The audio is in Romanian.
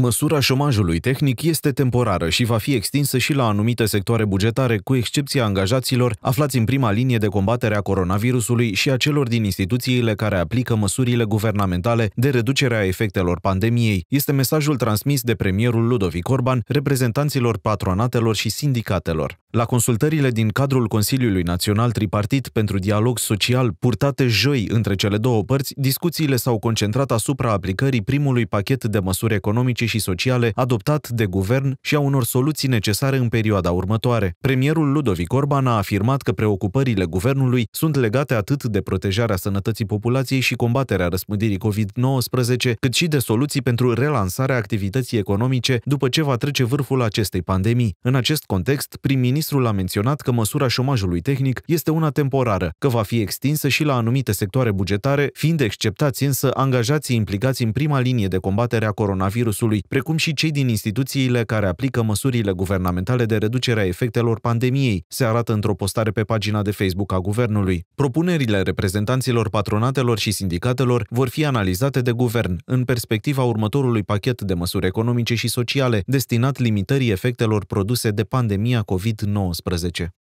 Măsura șomajului tehnic este temporară și va fi extinsă și la anumite sectoare bugetare, cu excepția angajaților aflați în prima linie de combatere a coronavirusului și a celor din instituțiile care aplică măsurile guvernamentale de reducere a efectelor pandemiei. Este mesajul transmis de premierul Ludovic Orban reprezentanților patronatelor și sindicatelor. La consultările din cadrul Consiliului Național Tripartit pentru Dialog Social purtate joi între cele două părți, discuțiile s-au concentrat asupra aplicării primului pachet de măsuri economice și sociale adoptat de guvern și a unor soluții necesare în perioada următoare. Premierul Ludovic Orban a afirmat că preocupările guvernului sunt legate atât de protejarea sănătății populației și combaterea răspândirii COVID-19, cât și de soluții pentru relansarea activității economice după ce va trece vârful acestei pandemii. În acest context, prim Ministrul a menționat că măsura șomajului tehnic este una temporară, că va fi extinsă și la anumite sectoare bugetare, fiind exceptați însă angajații implicați în prima linie de combatere a coronavirusului, precum și cei din instituțiile care aplică măsurile guvernamentale de reducere a efectelor pandemiei, se arată într-o postare pe pagina de Facebook a guvernului. Propunerile reprezentanților patronatelor și sindicatelor vor fi analizate de guvern în perspectiva următorului pachet de măsuri economice și sociale, destinat limitării efectelor produse de pandemia COVID-19. 19.